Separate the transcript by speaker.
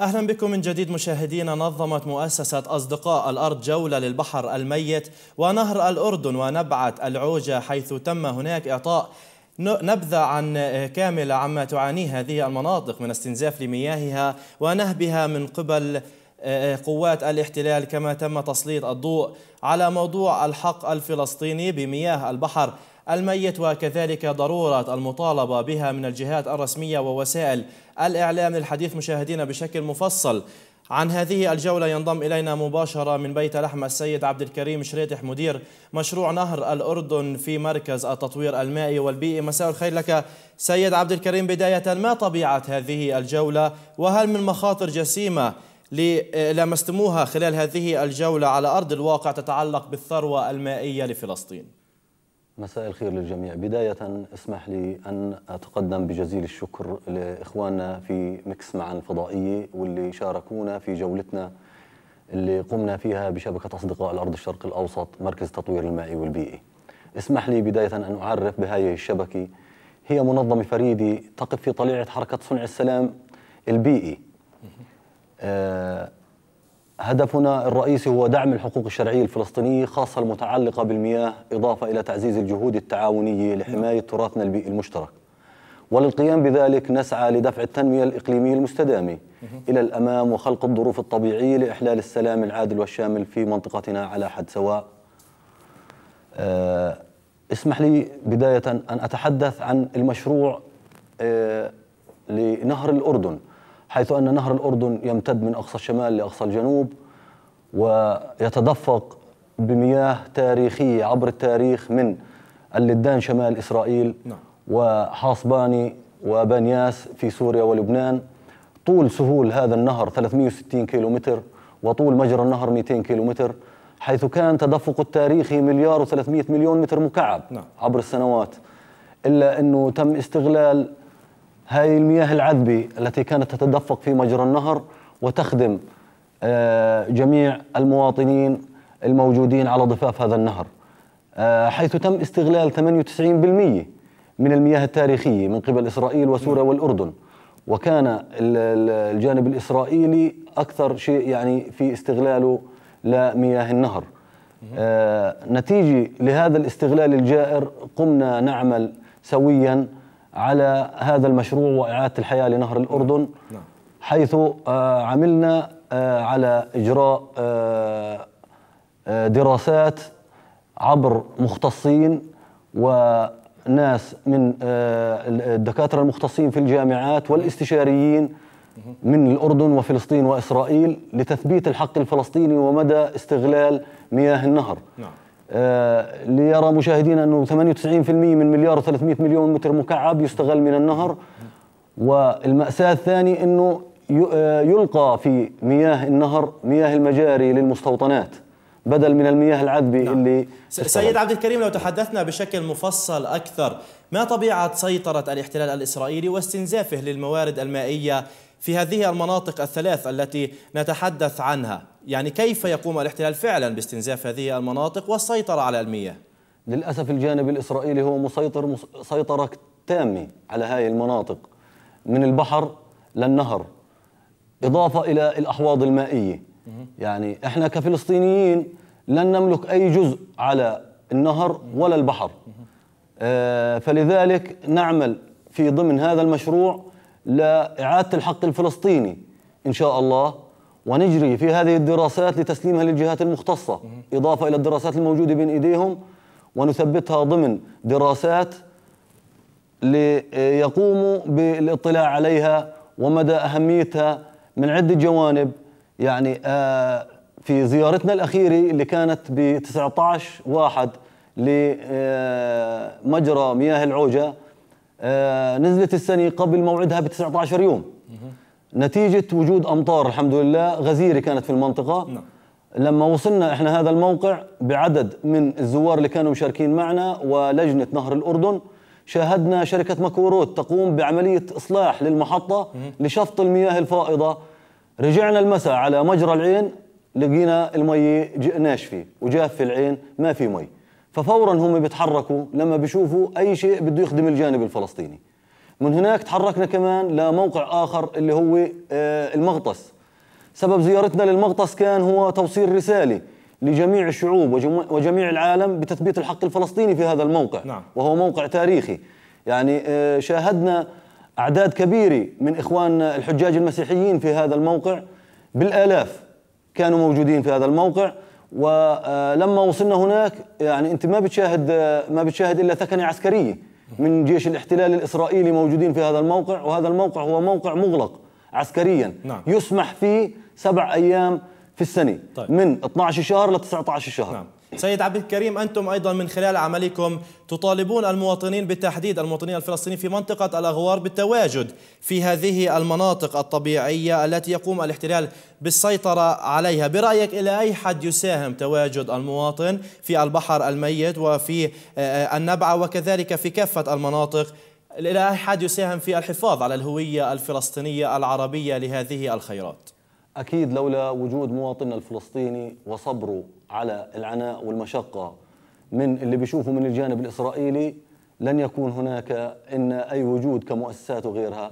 Speaker 1: أهلا بكم من جديد مشاهدينا نظمت مؤسسة أصدقاء الأرض جولة للبحر الميت ونهر الأردن ونبعة العوجة حيث تم هناك إعطاء نبذة عن كاملة عما تعانيه هذه المناطق من استنزاف لمياهها ونهبها من قبل آه، آه، قوات الاحتلال كما تم تسليط الضوء على موضوع الحق الفلسطيني بمياه البحر الميت وكذلك ضرورة المطالبة بها من الجهات الرسمية ووسائل الإعلام للحديث مشاهدينا بشكل مفصل عن هذه الجولة ينضم إلينا مباشرة من بيت لحم السيد عبد الكريم شريتح مدير مشروع نهر الأردن في مركز التطوير المائي والبيئي مساء الخير لك سيد عبد الكريم بداية ما طبيعة هذه الجولة وهل من مخاطر جسيمة لمستموها خلال هذه الجولة على أرض الواقع تتعلق بالثروة المائية لفلسطين؟
Speaker 2: مساء الخير للجميع بداية اسمح لي أن أتقدم بجزيل الشكر لإخواننا في مكس معا الفضائية واللي شاركونا في جولتنا اللي قمنا فيها بشبكة أصدقاء الأرض الشرق الأوسط مركز التطوير المائي والبيئي اسمح لي بداية أن أعرف بهذه الشبكة هي منظمة فريدة تقف في طليعة حركة صنع السلام البيئي آه، هدفنا الرئيسي هو دعم الحقوق الشرعية الفلسطينية خاصة المتعلقة بالمياه إضافة إلى تعزيز الجهود التعاونية لحماية نعم. تراثنا البيئي المشترك وللقيام بذلك نسعى لدفع التنمية الإقليمية المستدامة إلى الأمام وخلق الظروف الطبيعية لإحلال السلام العادل والشامل في منطقتنا على حد سواء أه اسمح لي بداية أن أتحدث عن المشروع أه لنهر الأردن حيث أن نهر الأردن يمتد من أقصى الشمال لأقصى الجنوب ويتدفق بمياه تاريخية عبر التاريخ من اللدان شمال إسرائيل نعم. وحاصباني وبنياس في سوريا ولبنان طول سهول هذا النهر 360 كيلومتر وطول مجرى النهر 200 كيلومتر حيث كان تدفق التاريخي مليار و300 مليون متر مكعب نعم. عبر السنوات إلا أنه تم استغلال هذه المياه العذبة التي كانت تتدفق في مجرى النهر وتخدم آه، جميع المواطنين الموجودين على ضفاف هذا النهر آه، حيث تم استغلال 98% من المياه التاريخية من قبل إسرائيل وسوريا والأردن وكان الجانب الإسرائيلي أكثر شيء يعني في استغلاله لمياه النهر آه، نتيجة لهذا الاستغلال الجائر قمنا نعمل سوياً على هذا المشروع وإعادة الحياة لنهر الأردن نعم. نعم. حيث آه، عملنا آه، على إجراء آه، دراسات عبر مختصين وناس من الدكاترة المختصين في الجامعات والاستشاريين من الأردن وفلسطين وإسرائيل لتثبيت الحق الفلسطيني ومدى استغلال مياه النهر نعم. آه، ليرى مشاهدينا انه 98% من مليار و300 مليون متر مكعب يستغل من النهر والمأساة الثاني انه آه، يلقى في مياه النهر مياه المجاري للمستوطنات بدل من المياه العذبة نعم. اللي سيد
Speaker 1: عبد الكريم لو تحدثنا بشكل مفصل أكثر ما طبيعة سيطرة الاحتلال الإسرائيلي واستنزافه للموارد المائية في هذه المناطق الثلاث التي نتحدث عنها يعني كيف يقوم الاحتلال فعلا باستنزاف هذه المناطق والسيطرة على المياه
Speaker 2: للأسف الجانب الإسرائيلي هو مسيطر سيطرة تامة على هذه المناطق من البحر للنهر إضافة إلى الأحواض المائية يعني إحنا كفلسطينيين لن نملك أي جزء على النهر ولا البحر آه، فلذلك نعمل في ضمن هذا المشروع لإعادة الحق الفلسطيني إن شاء الله ونجري في هذه الدراسات لتسليمها للجهات المختصة إضافة إلى الدراسات الموجودة بين إيديهم ونثبتها ضمن دراسات ليقوموا بالاطلاع عليها ومدى أهميتها من عدة جوانب يعني آه، في زيارتنا الأخيرة اللي كانت ب 19 واحد لمجرى آه، مياه العوجة آه، نزلت السنه قبل موعدها ب 19 يوم نتيجه وجود امطار الحمد لله غزيره كانت في المنطقه نعم. لما وصلنا احنا هذا الموقع بعدد من الزوار اللي كانوا مشاركين معنا ولجنه نهر الاردن شاهدنا شركه مكوروت تقوم بعمليه اصلاح للمحطه لشفط المياه الفائضه رجعنا المساء على مجرى العين لقينا المي ناشفه وجاف في العين ما في مي ففورا هم بيتحركوا لما بيشوفوا اي شيء بده يخدم الجانب الفلسطيني من هناك تحركنا كمان لموقع اخر اللي هو آه، المغطس سبب زيارتنا للمغطس كان هو توصيل رساله لجميع الشعوب وجميع العالم بتثبيت الحق الفلسطيني في هذا الموقع نعم. وهو موقع تاريخي يعني آه، شاهدنا اعداد كبيره من اخواننا الحجاج المسيحيين في هذا الموقع بالالاف كانوا موجودين في هذا الموقع ولما وصلنا هناك يعني انت ما بتشاهد ما بتشاهد الا ثكنه عسكريه من جيش الاحتلال الاسرائيلي موجودين في هذا الموقع وهذا الموقع هو موقع مغلق عسكريا نعم. يسمح فيه سبع ايام في السنه طيب. من 12 شهر ل 19 شهر نعم.
Speaker 1: سيد عبد الكريم أنتم أيضا من خلال عملكم تطالبون المواطنين بالتحديد المواطنين الفلسطينيين في منطقة الأغوار بالتواجد في هذه المناطق الطبيعية التي يقوم الاحتلال بالسيطرة عليها برأيك إلى أي حد يساهم تواجد المواطن في البحر الميت وفي آه، آه، النبعة وكذلك في كافة المناطق إلى أي حد يساهم في الحفاظ على الهوية الفلسطينية العربية لهذه الخيرات؟
Speaker 2: أكيد لولا وجود مواطننا الفلسطيني وصبره على العناء والمشقة من اللي بيشوفه من الجانب الإسرائيلي لن يكون هناك إن أي وجود كمؤسسات وغيرها